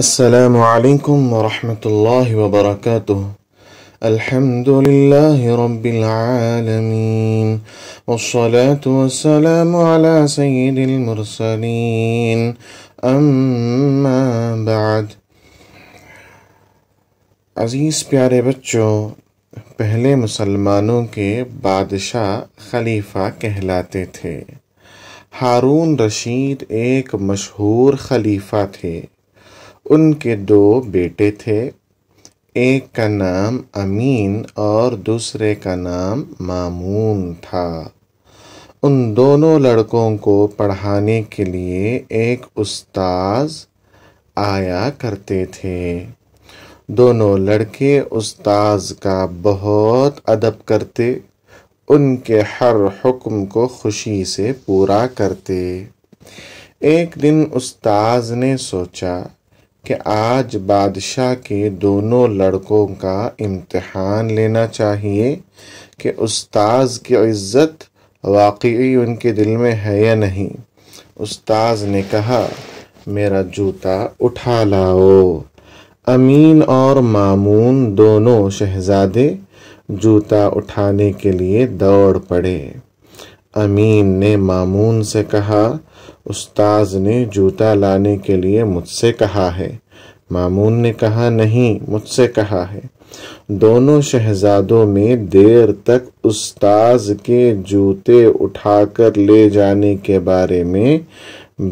السلام عليكم ورحمة الله وبركاته الحمد لله رب العالمين والصلاة والسلام على سيد المرسلين أما بعد عزيز प्यारे बच्चों پہلے مسلمانوں کے بادشاہ خلیفہ کہلاتے تھے हारून رشید ایک مشہور خلیفہ تھے उनके दो बेटे थे एक का नाम अमीन और दूसरे का नाम मामून था उन दोनों लड़कों को पढ़ाने के लिए एक उस्ताज आया करते थे दोनों लड़के उस्ताज का बहुत अदब करते उनके हर हुक्म को खुशी से पूरा करते एक दिन उस्ताज ने सोचा कि आज बादशाह के दोनों लड़कों का इम्तहान लेना चाहिए कि उस्ताज़ की इज़्ज़त वाकई उनके दिल में है या नहीं उस्ताज़ ने कहा मेरा जूता उठा लाओ अमीन और मामून दोनों शहजादे जूता उठाने के लिए दौड़ पड़े अमीन ने मामून से कहा उस्ताज ने जूता लाने के लिए मुझसे कहा है मामून ने कहा नहीं मुझसे कहा है दोनों शहजादों में देर तक उस्ताज के जूते उठाकर ले जाने के बारे में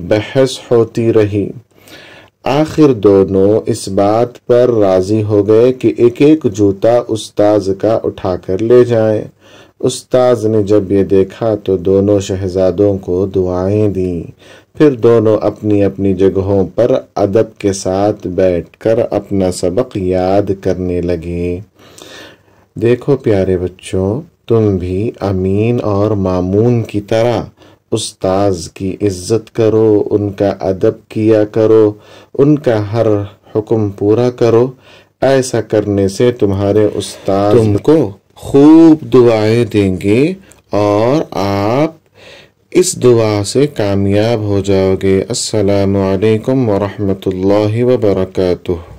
बहस होती रही आखिर दोनों इस बात पर राजी हो गए कि एक एक जूता उस्ताज का उठाकर ले जाएं। उस्ताज ने जब ये देखा तो दोनों शहजादों को दुआएं दी फिर दोनों अपनी अपनी जगहों पर अदब के साथ बैठकर अपना सबक याद करने लगे देखो प्यारे बच्चों तुम भी अमीन और मामून की तरह उस्ताज की इज्जत करो उनका अदब किया करो उनका हर हुक्म पूरा करो ऐसा करने से तुम्हारे उस्ताद तुमको खूब दुआएं देंगे और आप इस दुआ से कामयाब हो जाओगे अस्सलाम वालेकुम व बरकातुहू